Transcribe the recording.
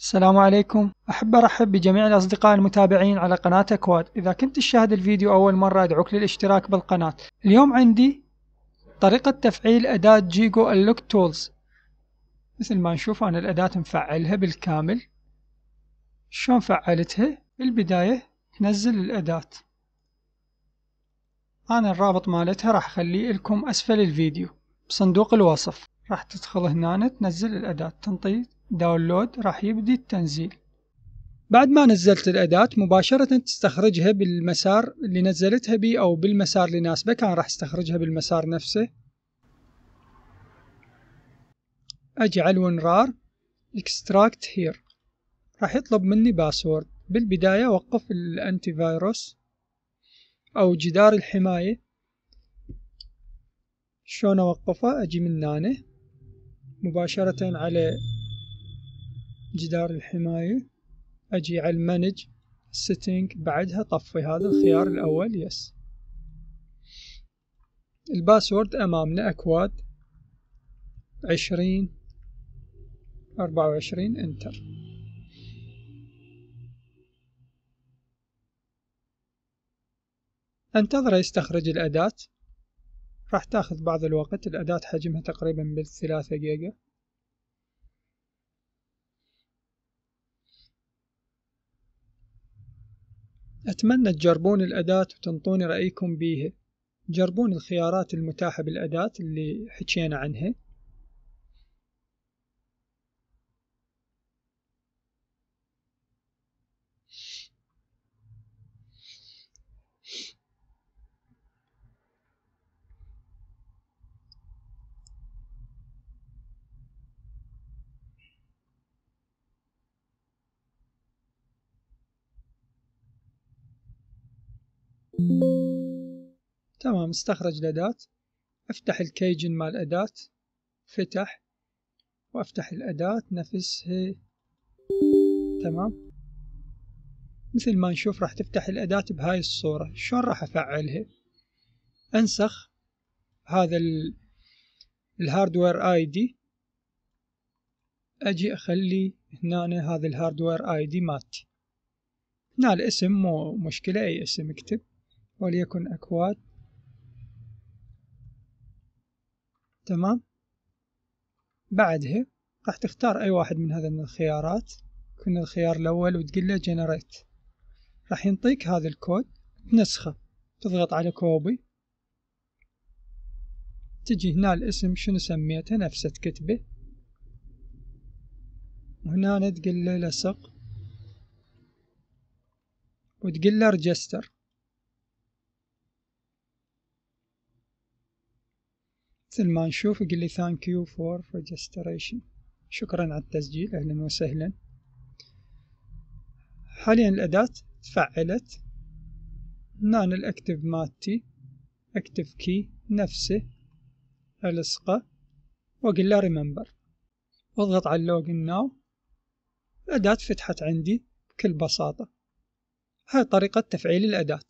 السلام عليكم أحب أرحب بجميع الأصدقاء المتابعين على قناة أكواد إذا كنت تشاهد الفيديو أول مرة أدعوك للاشتراك بالقناة اليوم عندي طريقة تفعيل أداة جيجو اللوك تولز مثل ما نشوف أنا الأداة مفعلها بالكامل شلون فعلتها البداية تنزل الأداة أنا الرابط مالتها راح أخليه لكم أسفل الفيديو بصندوق الوصف راح تدخل هنا تنزل الأداة تنطي داونلود راح يبدي التنزيل بعد ما نزلت الأداة مباشرة تستخرجها بالمسار اللي نزلتها بيه أو بالمسار اللي ناسبك أنا راح استخرجها بالمسار نفسه أجعل ونرار extract here راح يطلب مني باسورد بالبداية وقف الأنتي فيروس أو جدار الحماية شلون أوقفه أجي من نانه مباشرة على جدار الحماية أجي على المانج سيتنج بعدها طفي هذا الخيار الأول يس الباسورد أمامنا أكواد عشرين أربعة وعشرين انتر انتظر يستخرج الأداة راح تاخذ بعض الوقت الأداة حجمها تقريبا بالثلاثة جيجا أتمنى تجربون الأداة وتنطوني رأيكم بيها جربون الخيارات المتاحة بالأداة اللي حكينا عنها تمام استخرج الأداة افتح الكيجن مال الأداة فتح وافتح الأداة نفسها تمام مثل ما نشوف راح تفتح الأداة بهاي الصورة شلون راح أفعلها أنسخ هذا الهاردوير اي دي أجي أخلي هنا هذا الهاردوير اي دي مات هنا الاسم مو مشكلة أي اسم اكتب وليكن أكواد تمام بعدها راح تختار أي واحد من هذا من الخيارات كنا الخيار الأول وتقول له جنريت راح ينطيك هذا الكود نسخة تضغط على كوبي تجي هنا الاسم شنو سميته نفسه تكتبه وهنا تقول له لصق وتقول له ريجستر مثل ما نشوف يقول لي ثانك يو فور ريجستريشن شكرا على التسجيل أهلا وسهلا حاليا الأداة تفعلت هنا الأكتف ماتي أكتف كي نفسه ألصقه وأقول له ريمبر واضغط على اللوجن ناو الأداة فتحت عندي بكل بساطة هاي طريقة تفعيل الأداة